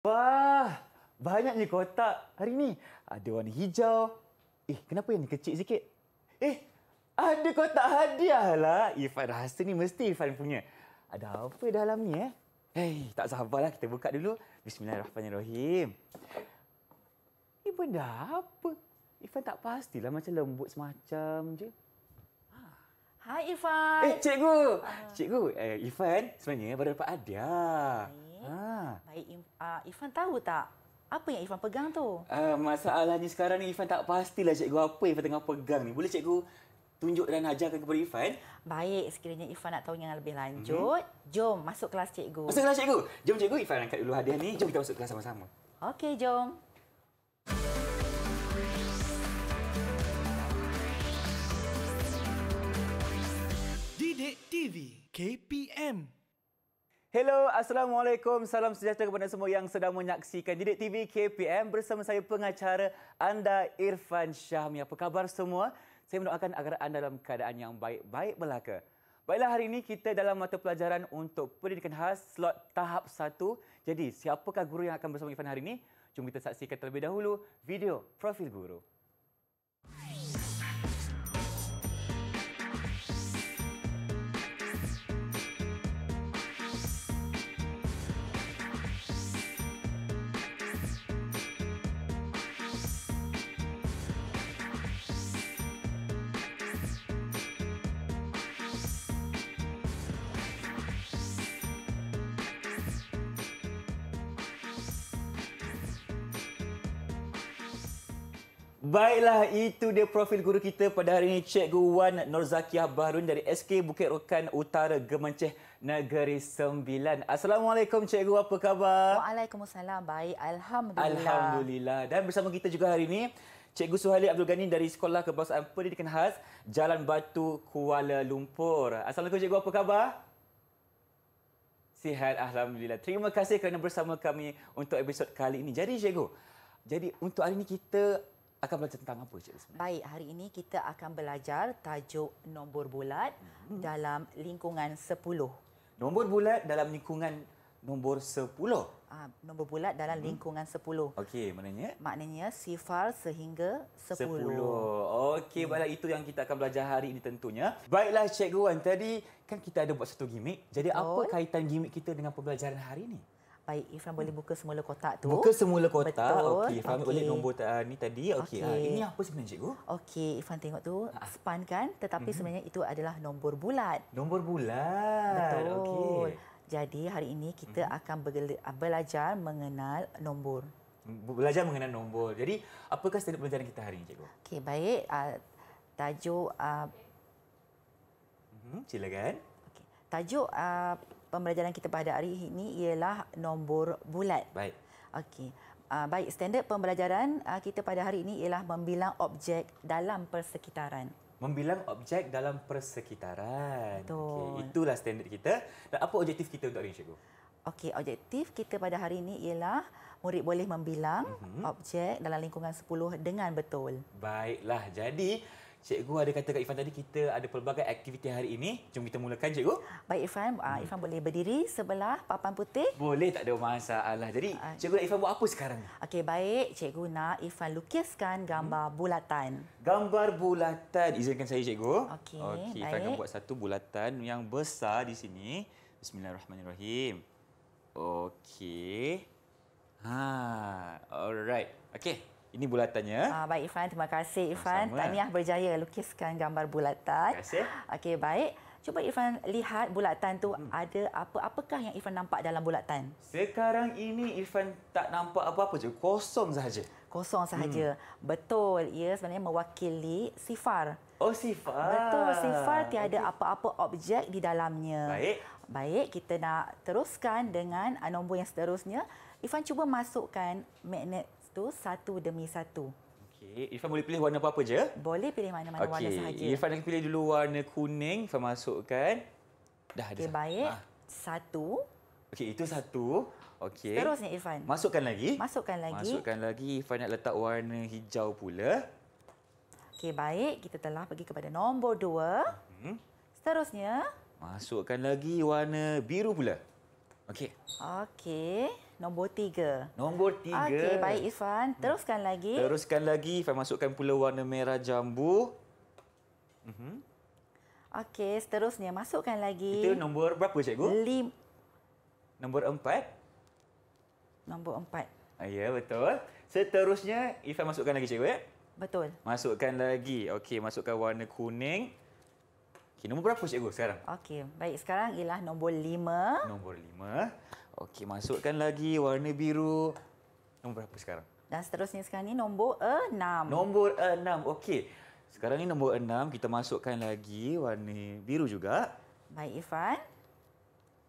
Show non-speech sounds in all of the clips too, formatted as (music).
Wah, banyaknya kotak hari ni. Ada warna hijau. Eh, kenapa yang ini kecil sikit? Eh, ada kotak hadiah lah. Ifan rasa ni mesti Ifan punya. Ada apa dalam ni eh? Hei, tak sabarlah kita buka dulu. Bismillahirrahmanirrahim. Ini eh, benda apa? Ifan tak pastilah macam lembut semacam je. Hai Ifan. Eh, cikgu. Uh. Cikgu, eh, Ifan sebenarnya baru dapat hadiah. Hai. Ha. Baik, uh, ah, Ifan tahu tak apa yang Ifan pegang tu? Uh, masalahnya sekarang ni Ifan tak pastilah cikgu apa yang Ifan tengah pegang ni. Boleh cikgu tunjuk dan ajarkan kepada Ifan? Baik, sekiranya Ifan nak tahu yang lebih lanjut, mm-hmm. jom masuk kelas cikgu. Masuk kelas cikgu. Jom cikgu Ifan angkat dulu hadiah ni. Jom kita masuk kelas sama-sama. Okey, jom. Didik TV KPM Hello, Assalamualaikum. Salam sejahtera kepada semua yang sedang menyaksikan Didik TV KPM bersama saya pengacara anda Irfan Syahmi. Apa khabar semua? Saya mendoakan agar anda dalam keadaan yang baik-baik belaka. Baiklah hari ini kita dalam mata pelajaran untuk pendidikan khas slot tahap 1. Jadi, siapakah guru yang akan bersama Irfan hari ini? Jom kita saksikan terlebih dahulu video profil guru. Baiklah, itu dia profil guru kita pada hari ini. Cikgu Wan Norzakiah Baharun dari SK Bukit Rokan Utara Gemenceh Negeri Sembilan. Assalamualaikum Cikgu, apa khabar? Waalaikumsalam, baik. Alhamdulillah. Alhamdulillah. Dan bersama kita juga hari ini, Cikgu Suhaili Abdul Ghani dari Sekolah Kebangsaan Pendidikan Khas Jalan Batu Kuala Lumpur. Assalamualaikum Cikgu, apa khabar? Sihat, Alhamdulillah. Terima kasih kerana bersama kami untuk episod kali ini. Jadi Cikgu, jadi untuk hari ini kita akan belajar tentang apa cik? sebenarnya? Baik, hari ini kita akan belajar tajuk nombor bulat hmm. dalam lingkungan 10. Nombor bulat dalam lingkungan nombor 10. Ah, nombor bulat dalam hmm. lingkungan 10. Okey, maknanya? Maknanya sifar sehingga 10. 10. Okey, hmm. baiklah itu yang kita akan belajar hari ini tentunya. Baiklah cikgu Wan, tadi kan kita ada buat satu gimmick. Jadi oh. apa kaitan gimmick kita dengan pembelajaran hari ini? Baik, Ifran boleh buka semula kotak tu. Buka semula kotak. Okey, Ifran boleh nombor uh, ni tadi. Okey. Okay. Uh, ini apa sebenarnya, cikgu? Okey, Ifran tengok tu. Ah. Span kan? Tetapi uh-huh. sebenarnya itu adalah nombor bulat. Nombor bulat. Betul. Okey. Jadi, hari ini kita uh-huh. akan bela- ah, belajar mengenal nombor. Belajar mengenal nombor. Jadi, apakah standard pelajaran kita hari ini, cikgu? Okey, baik. Uh, tajuk uh, uh-huh. silakan. Okey. Tajuk uh, pembelajaran kita pada hari ini ialah nombor bulat. Baik. Okey. Uh, baik, standard pembelajaran uh, kita pada hari ini ialah membilang objek dalam persekitaran. Membilang objek dalam persekitaran. Betul. Okay, itulah standard kita. Dan apa objektif kita untuk hari ini, Cikgu? Okey, objektif kita pada hari ini ialah murid boleh membilang mm-hmm. objek dalam lingkungan 10 dengan betul. Baiklah, jadi Cikgu ada kata kat Irfan tadi kita ada pelbagai aktiviti hari ini. Jom kita mulakan Cikgu. Baik Irfan, uh, ah, hmm. Irfan boleh berdiri sebelah papan putih. Boleh tak ada masalah. Jadi ah. Cikgu nak Irfan buat apa sekarang? Okey baik, Cikgu nak Irfan lukiskan gambar hmm. bulatan. Gambar bulatan. Izinkan saya Cikgu. Okey. Okey, Irfan akan buat satu bulatan yang besar di sini. Bismillahirrahmanirrahim. Okey. Ha, alright. Okey, ini bulatannya. Ah, baik Irfan, terima kasih Irfan. Sama. Tahniah berjaya lukiskan gambar bulatan. Terima kasih. Okey, baik. Cuba Irfan lihat bulatan tu hmm. ada apa apakah yang Irfan nampak dalam bulatan? Sekarang ini Irfan tak nampak apa-apa je, kosong sahaja. Kosong sahaja. Hmm. Betul. Ia sebenarnya mewakili sifar. Oh, sifar. Betul, sifar tiada okay. apa-apa objek di dalamnya. Baik. Baik, kita nak teruskan dengan nombor yang seterusnya. Irfan cuba masukkan magnet tu satu demi satu. Okey, Irfan boleh pilih warna apa-apa je? Boleh pilih mana-mana okay. warna sahaja. Okey, Irfan akan pilih dulu warna kuning. Irfan masukkan. Dah ada. Okey, baik. Ha. Satu. Okey, itu satu. Okey. Terusnya Irfan. Masukkan lagi. Masukkan lagi. Masukkan lagi. Irfan nak letak warna hijau pula. Okey, baik. Kita telah pergi kepada nombor dua. Hmm. Seterusnya. Masukkan lagi warna biru pula. Okey. Okey. Nombor tiga. Nombor tiga. Okey, baik Irfan. Hmm. Teruskan hmm. lagi. Teruskan lagi. Irfan masukkan pula warna merah jambu. Mm-hmm. Okey, seterusnya masukkan lagi. Itu nombor berapa, cikgu? Lim. Nombor empat? Nombor empat. Ah, ya, betul. Seterusnya, Irfan masukkan lagi, cikgu. Ya? Betul. Masukkan lagi. Okey, masukkan warna kuning. Okey, nombor berapa, cikgu, sekarang? Okey, baik. Sekarang ialah nombor lima. Nombor lima. Okey, masukkan lagi warna biru. Nombor apa sekarang? Dan seterusnya sekarang ini nombor enam. Nombor enam, Okey. Sekarang ini nombor enam, kita masukkan lagi warna biru juga. Baik Irfan.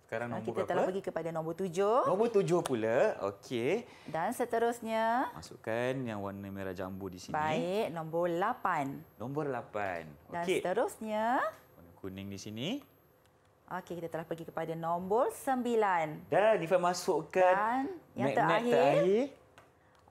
Sekarang nombor kita berapa? Kita telah pergi kepada nombor tujuh. Nombor tujuh pula. Okey. Dan seterusnya masukkan yang warna merah jambu di sini. Baik, nombor lapan. Nombor lapan, Okey. Dan seterusnya warna kuning di sini. Okey, kita telah pergi kepada nombor sembilan. Dah, Nifan masukkan Dan yang magnet terakhir. terakhir.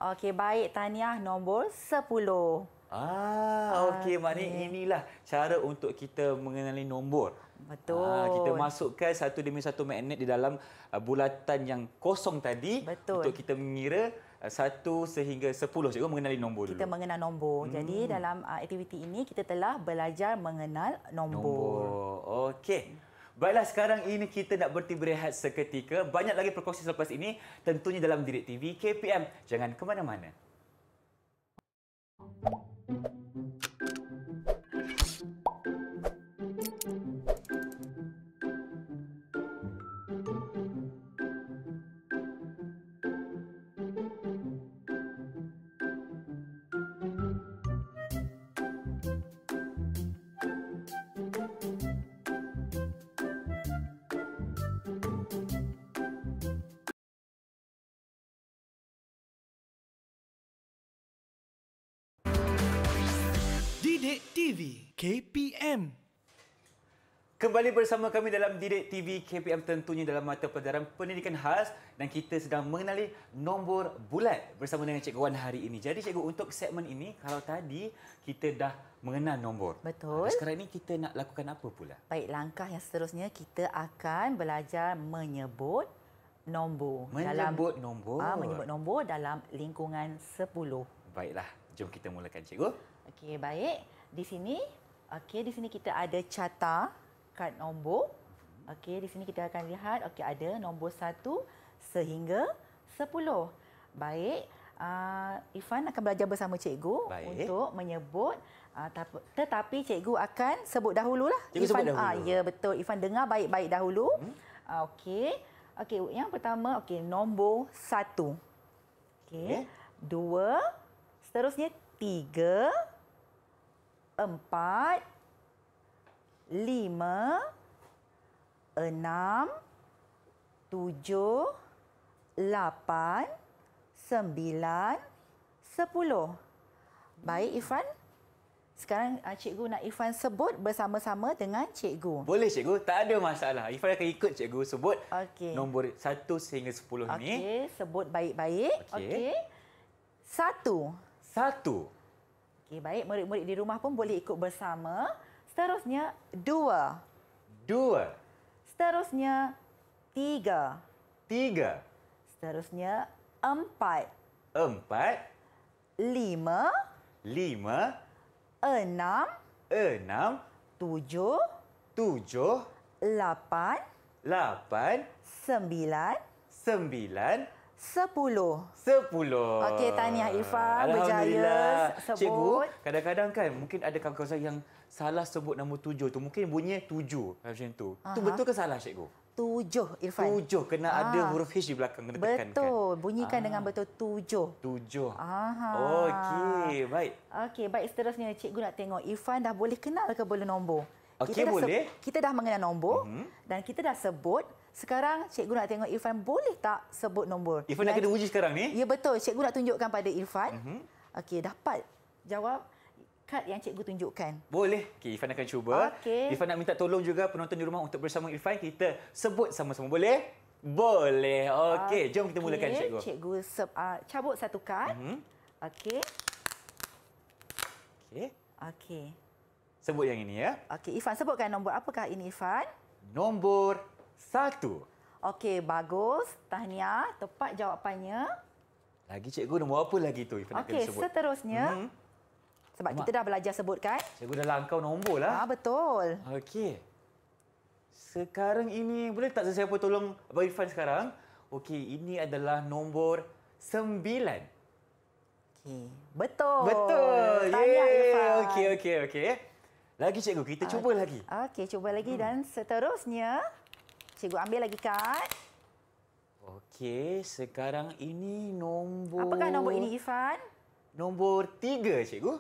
Okey, baik. Tanya nombor sepuluh. Ah, ah okey. Okay. Maknanya inilah cara untuk kita mengenali nombor. Betul. Ah, kita masukkan satu demi satu magnet di dalam ah, bulatan yang kosong tadi. Betul. Untuk kita mengira ah, satu sehingga sepuluh. Cikgu mengenali nombor kita dulu. Kita mengenal nombor. Hmm. Jadi dalam aktiviti ini kita telah belajar mengenal nombor. Nombor. Okey. Baiklah sekarang ini kita nak berhenti berehat seketika. Banyak lagi perkongsian selepas ini tentunya dalam Direct TV KPM. Jangan ke mana-mana. Didik TV KPM Kembali bersama kami dalam Didik TV KPM tentunya dalam mata pelajaran pendidikan khas dan kita sedang mengenali nombor bulat bersama dengan Cikgu Wan hari ini. Jadi Cikgu untuk segmen ini, kalau tadi kita dah mengenal nombor. Betul. Dan sekarang ini kita nak lakukan apa pula? Baik, langkah yang seterusnya kita akan belajar menyebut nombor. Menyebut dalam, nombor. Aa, ah, menyebut nombor dalam lingkungan 10. Baiklah, jom kita mulakan Cikgu. Okey, baik. Di sini, okey, di sini kita ada carta kad nombor. Okey, di sini kita akan lihat, okey, ada nombor 1 sehingga 10. Baik. Uh, Ifan akan belajar bersama cikgu baik. untuk menyebut uh, tetapi cikgu akan sebut dahululah. Cikgu Ifan, sebut dahulu. Uh, ya, betul. Ifan dengar baik-baik dahulu. Hmm. Uh, okey. Okey, yang pertama, okey, nombor 1. Okey. 2. Okay. Seterusnya tiga, empat, lima, enam, tujuh, lapan, sembilan, sepuluh. Baik, Ifan. Sekarang ah, cikgu nak Ifan sebut bersama-sama dengan cikgu. Boleh cikgu, tak ada masalah. Ifan akan ikut cikgu sebut okay. nombor 1 sehingga 10 okay. ni. Okey, sebut baik-baik. Okey. Okay. Satu. Satu. Okey, baik. Murid-murid di rumah pun boleh ikut bersama. Seterusnya, dua. Dua. Seterusnya, tiga. Tiga. Seterusnya, empat. Empat. Lima. Lima. Enam. Enam. Tujuh. Tujuh. Lapan. Lapan. Sembilan. Sembilan. Sepuluh. Sepuluh. Okey, tahniah Irfan. Berjaya sebut. Cikgu, kadang-kadang kan mungkin ada kawan-kawan yang salah sebut nombor tujuh tu. Mungkin bunyi tujuh macam tu. Aha. betul ke salah, cikgu? Tujuh, Irfan. Tujuh. Kena Aha. ada ah. huruf H di belakang. Kena kan? betul. Tekankan. Bunyikan Aha. dengan betul tujuh. Tujuh. Okey, baik. Okey, baik. Seterusnya, cikgu nak tengok Irfan dah boleh kenal ke belum nombor? Okey, boleh. Kita dah mengenal nombor uh mhm. -huh. dan kita dah sebut. Sekarang cikgu nak tengok Irfan boleh tak sebut nombor? Irfan nak kena uji sekarang ni? Ya betul, cikgu nak tunjukkan pada Irfan. Uh-huh. Okey, dapat jawab kad yang cikgu tunjukkan. Boleh. Okey, Irfan akan cuba. Okay. Irfan nak minta tolong juga penonton di rumah untuk bersama Irfan kita sebut sama-sama. Boleh? Boleh. Okey, jom kita mulakan okay. cikgu. Cikgu se- uh, ah, cabut satu kad. Uh-huh. Okey. Okey. Okey. Sebut yang ini ya. Okey, Irfan sebutkan nombor apakah ini Irfan? Nombor satu. Okey, bagus. Tahniah. Tepat jawapannya. Lagi cikgu nombor apa lagi tu Ifan Okey, seterusnya. Hmm. Sebab Mak. kita dah belajar sebutkan. Cikgu dah langkau nombor lah. Ha, betul. Okey. Sekarang ini, boleh tak saya sesiapa tolong Abang Ifan sekarang? Okey, ini adalah nombor sembilan. Okey, betul. Betul. Tahniah Ifan. Okey, okey, okey. Lagi cikgu, kita okay. Ah, cuba lagi. Okey, cuba lagi hmm. dan seterusnya. Cikgu ambil lagi kad. Okey, sekarang ini nombor... Apakah nombor ini, Ifan? Nombor tiga, cikgu.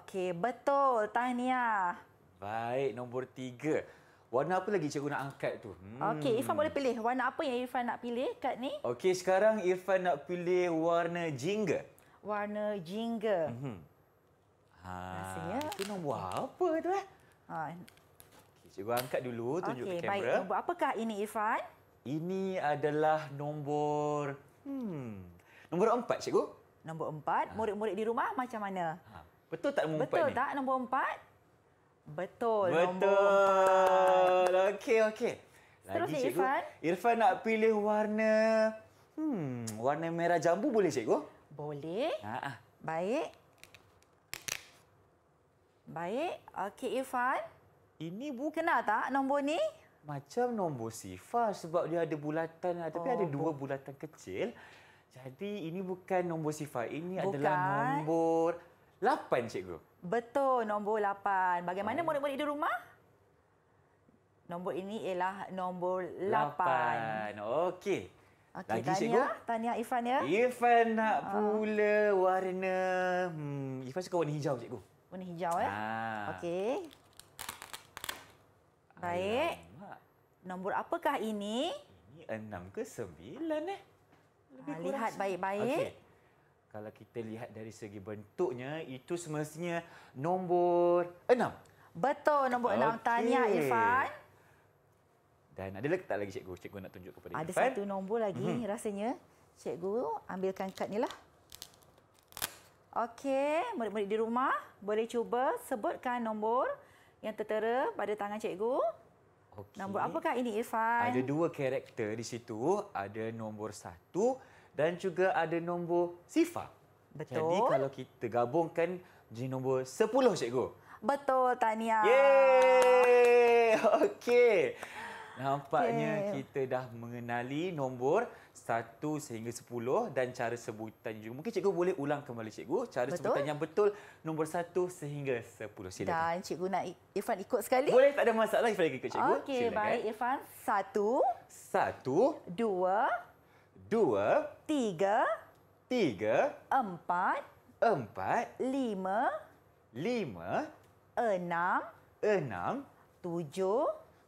Okey, betul. Tahniah. Baik, nombor tiga. Warna apa lagi cikgu nak angkat tu? Hmm. Okey, Irfan boleh pilih. Warna apa yang Irfan nak pilih kat ni? Okey, sekarang Irfan nak pilih warna jingga. Warna jingga. Mm -hmm. Ha, itu nombor apa tu eh? Ha, Cikgu angkat dulu, tunjuk okay, ke kamera. Baik, nombor apakah ini, Irfan? Ini adalah nombor... Hmm, nombor empat, cikgu. Nombor empat. Ah. Murid-murid di rumah macam mana? Ha. Betul tak nombor Betul empat ni? Betul tak nombor empat? Betul, Betul. nombor empat. Betul. Okey, okey. Terus, cikgu. Irfan. Irfan nak pilih warna... Hmm, warna merah jambu boleh, cikgu? Boleh. Ha -ha. Baik. Baik. Okey, Irfan. Ini bukan kenal tak nombor ni? Macam nombor sifar sebab dia ada bulatan oh, tapi ada oh, dua bulatan kecil. Jadi ini bukan nombor sifar. Ini bukan. adalah nombor lapan cikgu. Betul nombor lapan Bagaimana oh. murid-murid di rumah? Nombor ini ialah nombor lapan Okey. Okay, Lagi tanya, cikgu. Lah. Tanya Ifan ya. Ifan nak ah. pula warna. Hmm, Ifan suka warna hijau cikgu. Warna hijau eh? Ah. Okey. Baik. Alamak. Ha. Nombor apakah ini? Ini enam ke sembilan eh? ha, lihat baik-baik. Kalau kita lihat dari segi bentuknya, itu semestinya nombor enam. Betul, nombor enam. Okay. Tahniah, Irfan. Dan ada lagi tak lagi cikgu? Cikgu nak tunjuk kepada Irfan. Ada satu nombor lagi mm-hmm. rasanya. Cikgu ambilkan kad ni lah. Okey, murid-murid di rumah boleh cuba sebutkan nombor yang tertera pada tangan cikgu. Okay. Nombor apakah ini Irfan? Ada dua karakter di situ. Ada nombor satu dan juga ada nombor sifar. Betul. Jadi kalau kita gabungkan jadi nombor sepuluh cikgu. Betul, Tania. Yeay! Okey. Nampaknya okay. kita dah mengenali nombor 1 sehingga 10 dan cara sebutan juga. Mungkin cikgu boleh ulang kembali cikgu cara betul. sebutan yang betul nombor 1 sehingga 10. Silakan. Dan cikgu nak Irfan ikut sekali? Boleh tak ada masalah Irfan ikut cikgu. Okey, baik Irfan. 1 1 2 2 3 3 4 4 5 5 6 6 7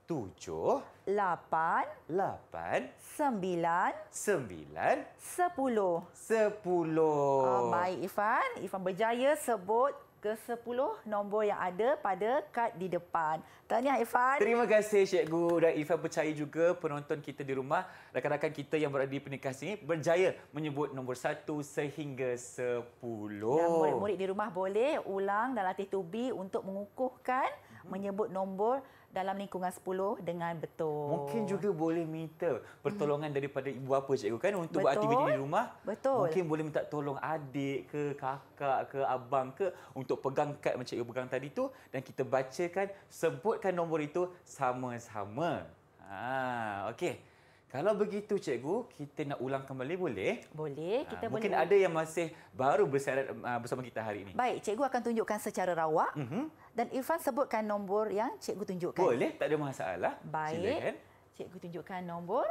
tujuh Lapan. Lapan. Sembilan. Sembilan. Sepuluh. Sepuluh. Uh, baik, Ifan. Ifan berjaya sebut ke sepuluh nombor yang ada pada kad di depan. Tahniah, Ifan. Terima kasih, Cikgu. Dan Ifan percaya juga penonton kita di rumah, rakan-rakan kita yang berada di pernikahan ini berjaya menyebut nombor satu sehingga sepuluh. Dan murid-murid di rumah boleh ulang dan latih tubi untuk mengukuhkan hmm. menyebut nombor satu dalam lingkungan 10 dengan betul. Mungkin juga boleh minta pertolongan hmm. daripada ibu bapa cikgu kan untuk betul. buat aktiviti di rumah. Betul. Mungkin boleh minta tolong adik ke kakak ke abang ke untuk pegang kad macam cikgu pegang tadi tu dan kita bacakan sebutkan nombor itu sama-sama. Ha, okey. Kalau begitu cikgu, kita nak ulang kembali boleh? Boleh, ha, kita ha, boleh. Mungkin ada yang masih baru uh, bersama kita hari ini. Baik, cikgu akan tunjukkan secara rawak. Uh-huh. Dan Irfan sebutkan nombor yang cikgu tunjukkan. Boleh, tak ada masalah. Baik. Silakan. Cikgu tunjukkan nombor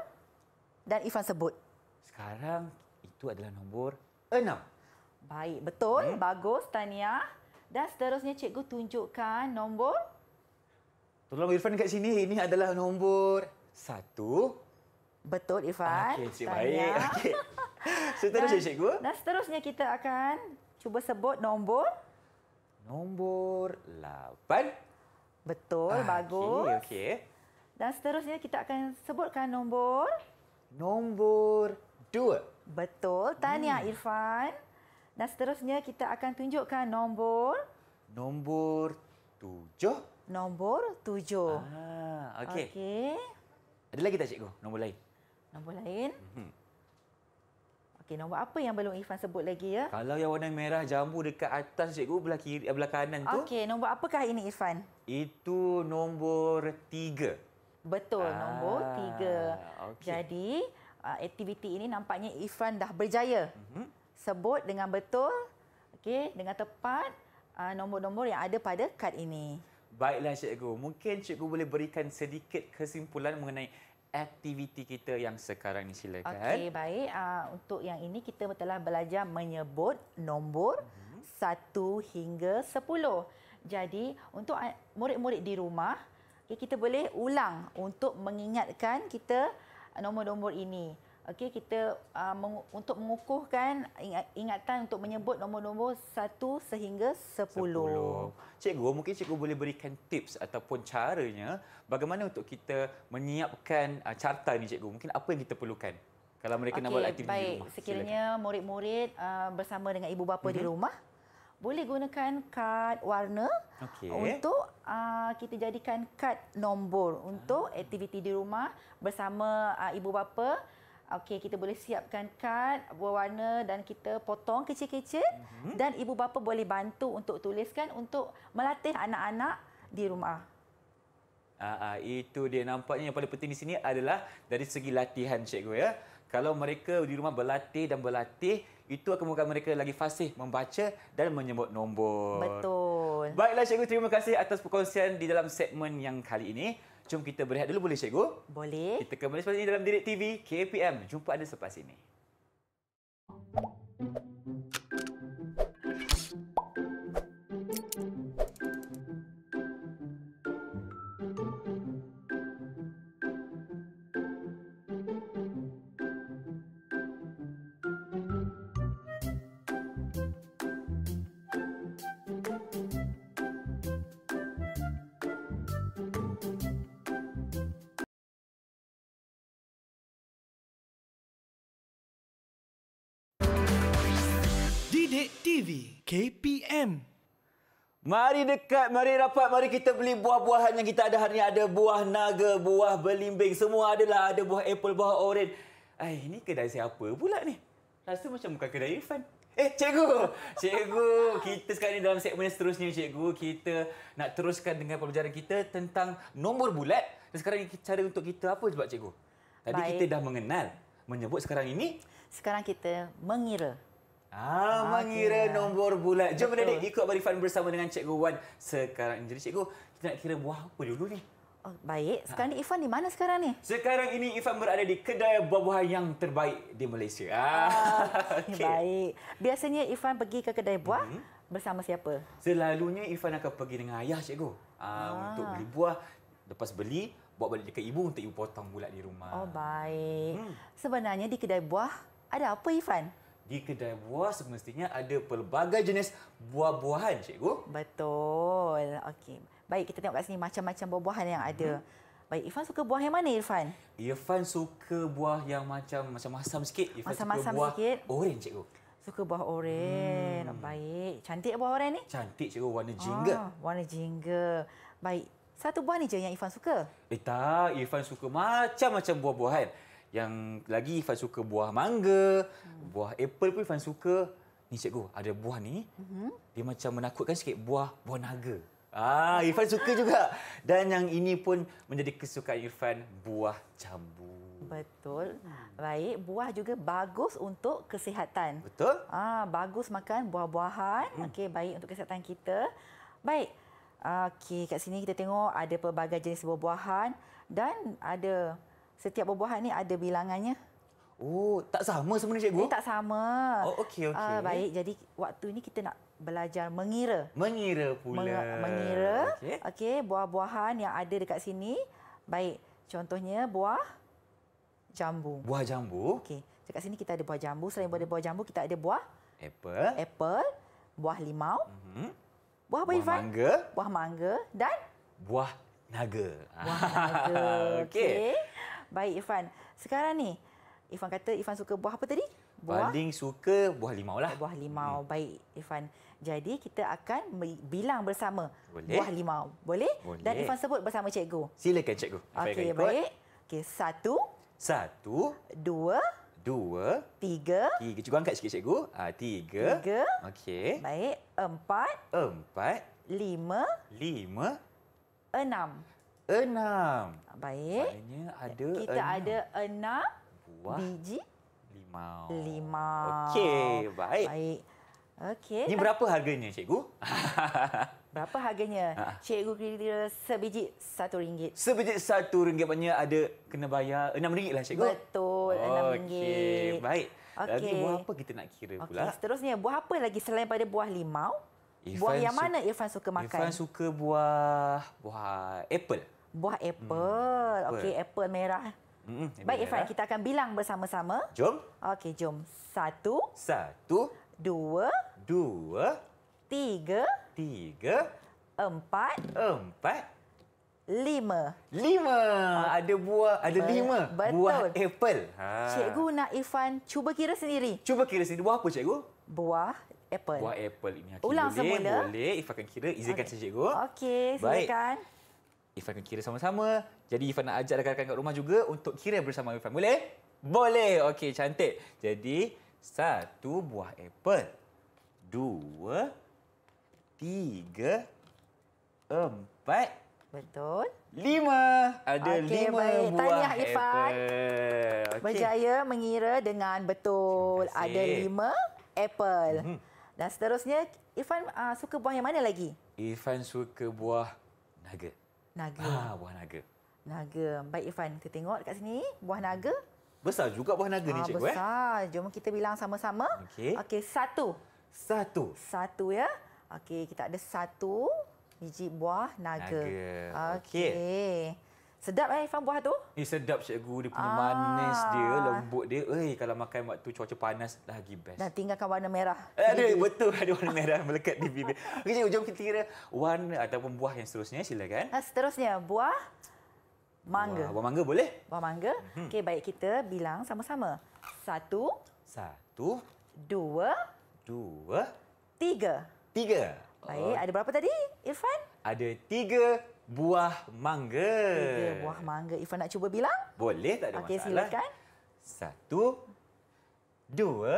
dan Irfan sebut. Sekarang itu adalah nombor enam. Baik, betul. Baik. Hmm. Bagus, Tania. Dan seterusnya cikgu tunjukkan nombor. Tolong Irfan kat sini. Ini adalah nombor satu. Betul, Irfan. Okey, cik Tania. baik. Okay. (laughs) Seterusnya dan, cikgu. Dan seterusnya kita akan cuba sebut nombor nombor 8. Betul, ah, bagus. Okey, okey. Dan seterusnya kita akan sebutkan nombor nombor 2. Betul, tahniah hmm. Irfan. Dan seterusnya kita akan tunjukkan nombor nombor 7. Nombor 7. Ah, okey. Okey. Ada lagi tak cikgu? Nombor lain. Nombor lain? Mhm. Okey, nombor apa yang belum Ifan sebut lagi ya? Kalau yang warna merah jambu dekat atas cikgu belah kiri eh, belah kanan tu. Okey, nombor apakah ini Ifan? Itu nombor tiga. Betul, ah, nombor tiga. Okay. Jadi, ah, aktiviti ini nampaknya Ifan dah berjaya. Mm-hmm. Sebut dengan betul, okey, dengan tepat uh, nombor-nombor yang ada pada kad ini. Baiklah cikgu, mungkin cikgu boleh berikan sedikit kesimpulan mengenai aktiviti kita yang sekarang ni silakan. Okey, baik. Uh, untuk yang ini kita telah belajar menyebut nombor mhm. uh-huh. 1 hingga sepuluh. Jadi, untuk murid-murid di rumah, eh, kita boleh ulang untuk mengingatkan kita nombor-nombor ini okey kita uh, meng, untuk mengukuhkan ingatan untuk menyebut nombor-nombor 1 sehingga 10. 10. Cikgu mungkin cikgu boleh berikan tips ataupun caranya bagaimana untuk kita menyiapkan uh, carta ni cikgu. Mungkin apa yang kita perlukan? Kalau mereka okay, nak buat aktiviti baik. di rumah. Sekiranya murid-murid uh, bersama dengan ibu bapa mm-hmm. di mhm. rumah boleh gunakan kad warna okay. untuk uh, kita jadikan kad nombor untuk ah. aktiviti di rumah bersama uh, ibu bapa. Okey, kita boleh siapkan kad berwarna dan kita potong kecil-kecil mm-hmm. dan ibu bapa boleh bantu untuk tuliskan untuk melatih anak-anak di rumah. Uh, itu dia nampaknya yang paling penting di sini adalah dari segi latihan cikgu ya. Kalau mereka di rumah berlatih dan berlatih, itu akan membuatkan mereka lagi fasih membaca dan menyebut nombor. Betul. Baiklah cikgu, terima kasih atas perkongsian di dalam segmen yang kali ini. Jom kita berehat dulu boleh cikgu? Boleh. Kita kembali selepas ini dalam Direct TV KPM. Jumpa anda selepas ini. Bilik TV KPM. Mari dekat, mari rapat, mari kita beli buah-buahan yang kita ada hari ini. Ada buah naga, buah belimbing, semua adalah. Ada buah apple, buah orange. Eh, ini kedai siapa pula ni? Rasa macam bukan kedai Irfan. Eh, cikgu! Cikgu, kita sekarang ni dalam segmen seterusnya, cikgu. Kita nak teruskan dengan pembelajaran kita tentang nombor bulat. Dan sekarang ini cara untuk kita apa sebab cikgu? Tadi Baik. kita dah mengenal, menyebut sekarang ini. Sekarang kita mengira. Ah, ah mengira okay. nombor bulat. Jom Betul. beradik ikut Abang bersama dengan Cikgu Wan sekarang. Jadi Cikgu, kita nak kira buah apa dulu ni? Oh, baik. Ha. Sekarang ini Ifan di mana sekarang ni? Sekarang ini Ifan berada di kedai buah-buahan yang terbaik di Malaysia. Ah. Ah, (laughs) okay. Baik. Biasanya Ifan pergi ke kedai buah hmm. bersama siapa? Selalunya Ifan akan pergi dengan ayah cikgu. Ah, ah. untuk beli buah. Lepas beli, buat balik dekat ibu untuk ibu potong pula di rumah. Oh, baik. Hmm. Sebenarnya di kedai buah ada apa Ifan? di kedai buah semestinya ada pelbagai jenis buah-buahan, cikgu. Betul. Okey. Baik, kita tengok kat sini macam-macam buah-buahan yang ada. Hmm. Baik, Irfan suka buah yang mana, Irfan? Irfan suka buah yang macam macam masam sikit. Irfan masam -masam suka buah oren, cikgu. Suka buah oren. Hmm. Baik. Cantik buah oren ni? Cantik, cikgu. Warna jingga. Oh, warna jingga. Baik. Satu buah ni je yang Irfan suka? Eh tak, Irfan suka macam-macam buah-buahan. Yang lagi Ifan suka buah mangga, hmm. buah apple pun Ifan suka. Ni cikgu, ada buah ni. Hmm. Dia macam menakutkan sikit buah buah naga. Ah, Irfan suka juga. Dan yang ini pun menjadi kesukaan Irfan, buah jambu. Betul. Baik, buah juga bagus untuk kesihatan. Betul. Ah, bagus makan buah-buahan. Hmm. Okey, baik untuk kesihatan kita. Baik. Ah, okey, kat sini kita tengok ada pelbagai jenis buah-buahan dan ada setiap buah-buahan ni ada bilangannya. Oh, tak sama sebenarnya cikgu? Ini eh, tak sama. Oh, okey ah, okey. Uh, baik, jadi waktu ni kita nak belajar mengira. Mengira pula. Meng- mengira. Okey, okay, buah-buahan yang ada dekat sini. Baik, contohnya buah jambu. Buah jambu? Okey. Dekat sini kita ada buah jambu. Selain ada buah jambu, kita ada buah apple. Apple, buah limau. Mhm. Buah apa, Buah Ivan? mangga. Buah mangga dan? Buah naga. Buah naga. (laughs) Okey. Okay. Baik Irfan. Sekarang ni Irfan kata Irfan suka buah apa tadi? Buah. Paling suka buah limau lah. Buah limau. Hmm. Baik Irfan. Jadi kita akan bilang bersama Boleh. buah limau. Boleh? Boleh? Dan Irfan sebut bersama cikgu. Silakan cikgu. Okey baik. Okey satu. Satu. Dua. Dua. Tiga. Tiga. Cikgu angkat sikit cikgu. Ha, tiga. Tiga. Okey. Baik. Empat. Empat. Lima. Lima. Enam enam. Ah, baik. Maknanya ada Kita enam. ada enam Buah. biji limau. Limau. Okey, baik. Baik. Okey. Ini berapa harganya, cikgu? (laughs) berapa harganya? Ha. Cikgu kira sebiji satu ringgit. Sebiji satu ringgit maknanya ada kena bayar enam ringgit lah, cikgu. Betul, enam okay. ringgit. Okey, baik. Okay. Lagi buah apa kita nak kira pula? Okay. Seterusnya, buah apa lagi selain pada buah limau? Irfan buah yang mana Irfan suka makan? Irfan suka buah buah apple buah hmm. apple. Hmm. Okey, apple merah. Hmm. Baik, Irfan, kita akan bilang bersama-sama. Jom. Okey, jom. Satu. Satu. Dua. Dua. Tiga. Tiga. Empat. Empat. Lima. Lima. Ada buah, ada lima Betul. buah apple. Ha. Cikgu nak Irfan cuba kira sendiri. Cuba kira sendiri. Buah apa, cikgu? Buah apple. Buah apple ini. Ulang boleh, semula. Boleh, Irfan akan kira. Izinkan okay. saya, cikgu. Okey, silakan. Baik. Ifan akan kira sama-sama. Jadi Ifan nak ajak rakan-rakan kat rumah juga untuk kira bersama Ifan. Boleh? Boleh. Okey, cantik. Jadi, satu buah apple. Dua. Tiga. Empat. Betul. Lima. Ada okay, lima baik. buah Tahniah, apple. Tahniah, Ifan. Okay. Berjaya mengira dengan betul. Ada lima apple. Hmm. Dan seterusnya, Ifan uh, suka buah yang mana lagi? Ifan suka buah naga. Naga. Ah, buah naga. Naga. Baik Irfan, kita tengok dekat sini. Buah naga. Besar juga buah naga ah, ni cikgu. Eh? Besar. Eh? Jom kita bilang sama-sama. Okey. Okay, satu. Satu. Satu ya. Okey, kita ada satu biji buah naga. Naga. Okey. Okay. Sedap eh Irfan buah tu? Eh sedap cikgu Dia punya ah. manis dia ah. Lembut dia Eh kalau makan waktu cuaca panas Lagi best Dan tinggalkan warna merah eh, Aduh betul Ada warna merah melekat di bibir Okey cikgu jom kita kira Warna ataupun buah yang seterusnya Silakan ha, Seterusnya buah Mangga Buah, buah mangga boleh? Buah mangga mm-hmm. Okey baik kita bilang sama-sama Satu Satu Dua Dua Tiga Tiga Baik oh. ada berapa tadi Irfan? Ada tiga buah mangga. Tiga buah mangga. Ifa nak cuba bilang? Boleh, tak ada okay, masalah. Okey, silakan. Satu, dua,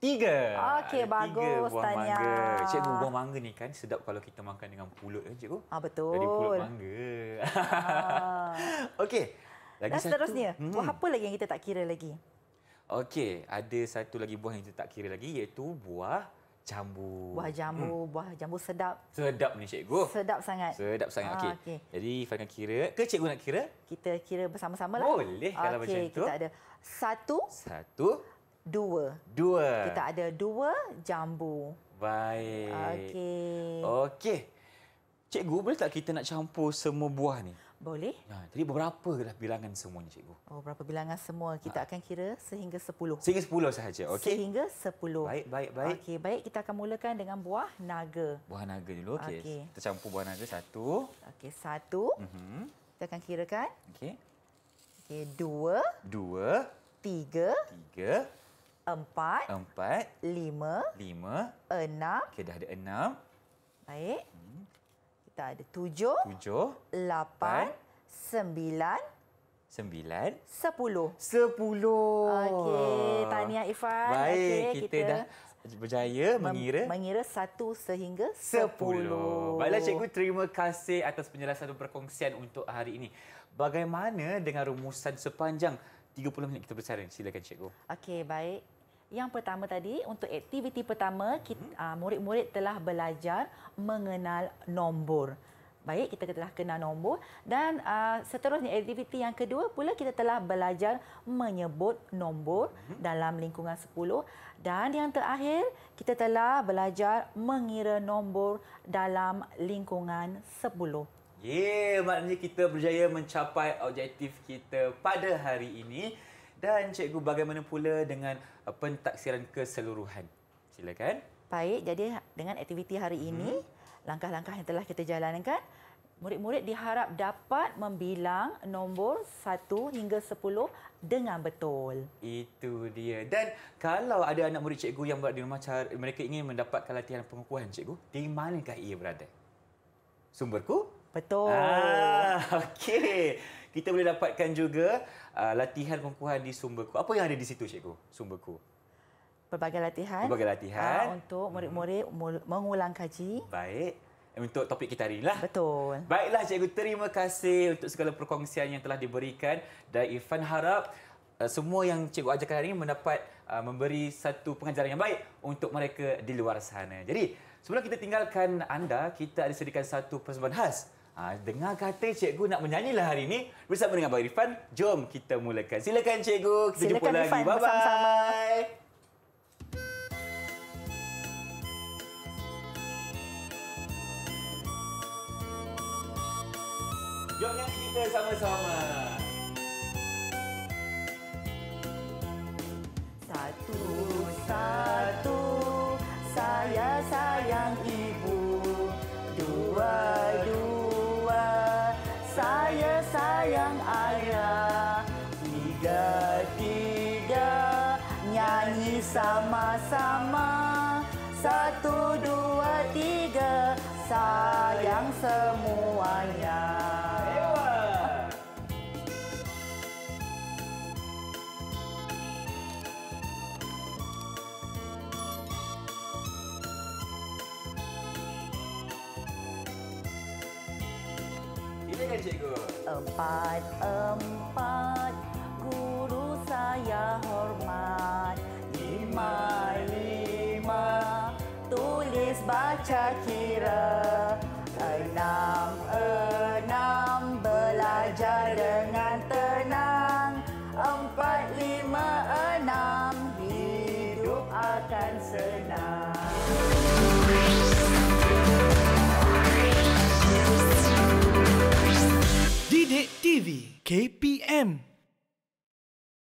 tiga. Okey, bagus. Tiga buah tanya. mangga. Cikgu, buah mangga ni kan sedap kalau kita makan dengan pulut, kan, cikgu? Ah, betul. Jadi pulut mangga. Ah. (laughs) Okey. Lagi Dan seterusnya, hmm. buah apa lagi yang kita tak kira lagi? Okey, ada satu lagi buah yang kita tak kira lagi iaitu buah jambu. Buah jambu, hmm. buah jambu sedap. Sedap ni cikgu. Sedap sangat. Sedap sangat. Ah, okey. Okay. Jadi Fai kira. Ke cikgu nak kira? Kita kira bersama-sama lah. Boleh kalau okay, macam tu. Okey, kita ada satu. Satu. Dua. Dua. Kita ada dua jambu. Baik. Okey. Okey. Cikgu, boleh tak kita nak campur semua buah ni? Boleh. Ha, jadi berapa dah bilangan semuanya, cikgu? Oh, berapa bilangan semua? Kita ha. akan kira sehingga 10. Sehingga 10 sahaja, okey? Sehingga 10. Baik, baik, baik. Okey, baik. Kita akan mulakan dengan buah naga. Buah naga dulu, okey. Okay. Kita campur buah naga, satu. Okey, satu. Uh-huh. Kita akan kirakan. Okey. Okey, dua. Dua. Tiga. Tiga. Empat. Empat. Lima. Lima. Enam. Okey, dah ada enam. Baik. Kita ada tujuh. Tujuh. Lapan. Sembilan. Sembilan. Sepuluh. Sepuluh. Okey. Tania, Ifan. Baik. Okay, kita, kita dah berjaya mengira mengira satu sehingga sepuluh. Baiklah cikgu terima kasih atas penjelasan dan perkongsian untuk hari ini. Bagaimana dengan rumusan sepanjang 30 minit kita bersara? Silakan cikgu. Okey, baik. Yang pertama tadi untuk aktiviti pertama kita, hmm. ah, murid-murid telah belajar mengenal nombor. Baik, kita telah kenal nombor dan uh, seterusnya aktiviti yang kedua pula kita telah belajar menyebut nombor hmm. dalam lingkungan 10 dan yang terakhir kita telah belajar mengira nombor dalam lingkungan 10. Ye, yeah, maknanya kita berjaya mencapai objektif kita pada hari ini. Dan cikgu bagaimana pula dengan uh, pentaksiran keseluruhan? Silakan. Baik, jadi dengan aktiviti hari mhm. ini, langkah-langkah yang telah kita jalankan, murid-murid diharap dapat membilang nombor 1 hingga 10 dengan betul. Itu dia. Dan kalau ada anak murid cikgu yang berada di rumah, mereka ingin mendapatkan latihan pengukuhan cikgu, di manakah ia berada? Sumberku? Betul. Ah, (laughs) Okey. Kita boleh dapatkan juga Uh, latihan kongkuhan di Sumberku. Apa yang ada di situ cikgu? Sumberku. Pelbagai latihan. Pelbagai latihan. Uh, untuk murid-murid mengulang kaji. Baik. Untuk topik kita hari ini lah. Betul. Baiklah cikgu terima kasih untuk segala perkongsian yang telah diberikan dan Irfan harap uh, semua yang cikgu ajarkan hari ini mendapat uh, memberi satu pengajaran yang baik untuk mereka di luar sana. Jadi, sebelum kita tinggalkan anda, kita ada sediakan satu persembahan khas Ha, dengar kata cikgu nak menyanyilah hari ini bersama dengan Abang Irfan. Jom kita mulakan. Silakan cikgu. Kita Silakan jumpa lagi. Bye-bye. Bersama-sama. Jom nyanyi kita sama-sama. Satu, satu, saya satu. Yang ayah Tiga, tiga Nyanyi sama-sama Satu, dua, tiga Sayang semuanya Ini kan cikgu? empat empat guru saya hormat lima lima tulis baca kita KP